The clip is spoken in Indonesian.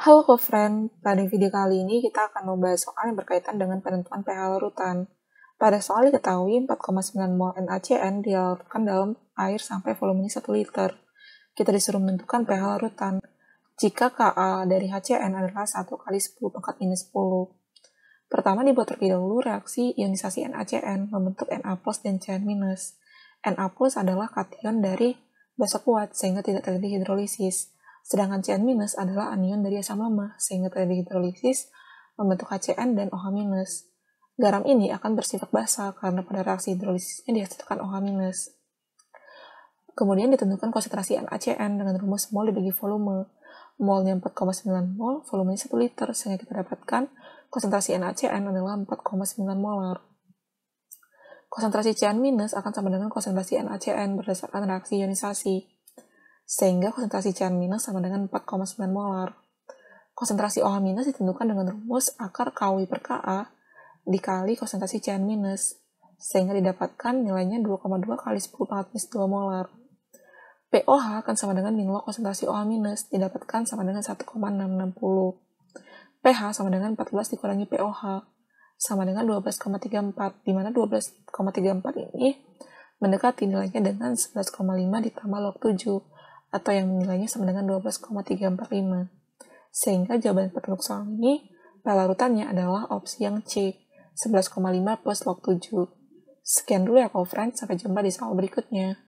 Halo co-friend, pada nah, video kali ini kita akan membahas soal yang berkaitan dengan penentuan pH larutan. Pada soal diketahui 4,9 mol NaCN dilarutkan dalam air sampai volumenya 1 liter. Kita disuruh menentukan pH larutan. Jika Ka dari HCN adalah 1 kali 10 pangkat minus 10. Pertama dibuat terlebih dahulu reaksi ionisasi NaCN membentuk Na plus dan CN minus. Na plus adalah kation dari basa kuat sehingga tidak terjadi hidrolisis. Sedangkan CN- minus adalah anion dari asam lemah, sehingga terjadi hidrolisis membentuk HCN dan OH-. minus. Garam ini akan bersifat basa karena pada reaksi hidrolisisnya dihasilkan OH-. minus. Kemudian ditentukan konsentrasi NaCN dengan rumus mol dibagi volume. Molnya 4,9 mol, volumenya 1 liter, sehingga kita dapatkan konsentrasi NaCN adalah 4,9 molar. Konsentrasi CN- akan sama dengan konsentrasi NaCN berdasarkan reaksi ionisasi sehingga konsentrasi CN- sama dengan 4,9 molar. Konsentrasi OH- minus ditentukan dengan rumus akar KW per KA dikali konsentrasi CN-, sehingga didapatkan nilainya 2,2 kali 10 pangkat minus 2 molar. POH akan sama dengan min log konsentrasi OH- minus didapatkan sama dengan 1,660. PH sama dengan 14 dikurangi POH sama dengan 12,34 di mana 12,34 ini mendekati nilainya dengan 11,5 ditambah log 7 atau yang nilainya sama dengan 12,345. Sehingga jawaban petunjuk soal ini, pelarutannya adalah opsi yang C, 11,5 plus log 7. Sekian dulu ya, friends. Sampai jumpa di soal berikutnya.